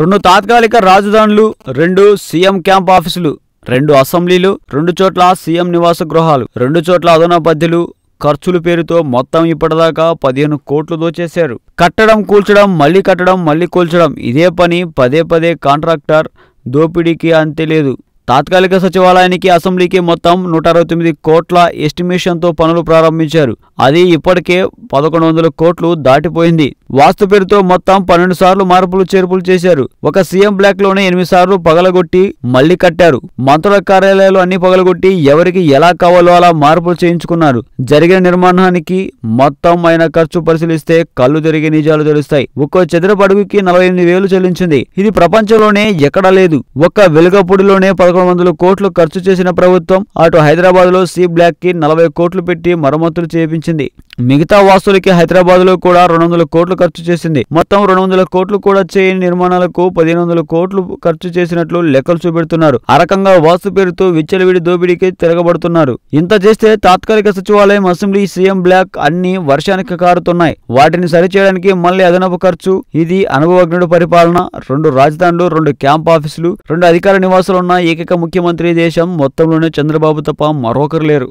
రెండు తాత్కాలిక రాజధానులు రెండు సీఎం క్యాంప్ ఆఫీసులు రెండు అసెంబ్లీలు రెండు చోట్ల సీఎం నివాస గృహాలు రెండు చోట్ల అదనపద్యులు ఖర్చుల పేరుతో మొత్తం ఇప్పటిదాకా పదిహేను కోట్లు దోచేశారు కట్టడం కూల్చడం మళ్ళీ కట్టడం మళ్ళీ కూల్చడం ఇదే పని పదే పదే కాంట్రాక్టర్ దోపిడీకి అంతేలేదు తాత్కాలిక సచివాలయానికి అసెంబ్లీకి మొత్తం నూట అరవై తొమ్మిది కోట్ల ఎస్టిమేషన్తో పనులు ప్రారంభించారు అది ఇప్పటికే పదకొండు వందల కోట్లు దాటిపోయింది వాస్తు పేరుతో మొత్తం పన్నెండు సార్లు మార్పులు చేర్పులు చేశారు ఒక సీఎం బ్లాక్ లోనే ఎనిమిది సార్లు పగలగొట్టి మళ్లీ కట్టారు మంత్రుల కార్యాలయాలు అన్ని పగలగొట్టి ఎవరికి ఎలా కావాలో అలా మార్పులు చేయించుకున్నారు జరిగిన నిర్మాణానికి మొత్తం అయిన ఖర్చు పరిశీలిస్తే కళ్ళు తిరిగి నిజాలు తెలుస్తాయి ఒక్కో చదరపు నలభై ఎనిమిది వేలు చెల్లించింది ఇది ప్రపంచంలోనే ఎక్కడా లేదు ఒక్క వెలుగపూడిలోనే పదకొండు వందల కోట్లు ఖర్చు చేసిన ప్రభుత్వం అటు హైదరాబాద్ లో సి బ్లాక్ కి నలభై కోట్లు పెట్టి మరమ్మతులు చేయించింది మిగతా వాస్తులకి హైదరాబాద్ లో కూడా రెండు వందల కోట్లు ఖర్చు చేసింది మొత్తం రెండు వందల కోట్లు కూడా చేయని నిర్మాణాలకు పదిహేను వందల కోట్లు ఖర్చు చేసినట్లు లెక్కలు చూపెడుతున్నారు ఆ రకంగా వాసు పేరుతో విచ్చలవిడి దోపిడీకి తిరగబడుతున్నారు ఇంత చేస్తే తాత్కాలిక సచివాలయం అసెంబ్లీ సీఎం బ్లాక్ అన్ని వర్షానికి కారుతున్నాయి వాటిని సరిచేయడానికి మళ్లీ అదనపు ఖర్చు ఇది అనుభవజ్ఞుడు పరిపాలన రెండు రాజధానులు రెండు క్యాంప్ ఆఫీసులు రెండు అధికార నివాసాలున్న ఏకైక ముఖ్యమంత్రి దేశం మొత్తంలోనే చంద్రబాబు తప్ప మరొకరు లేరు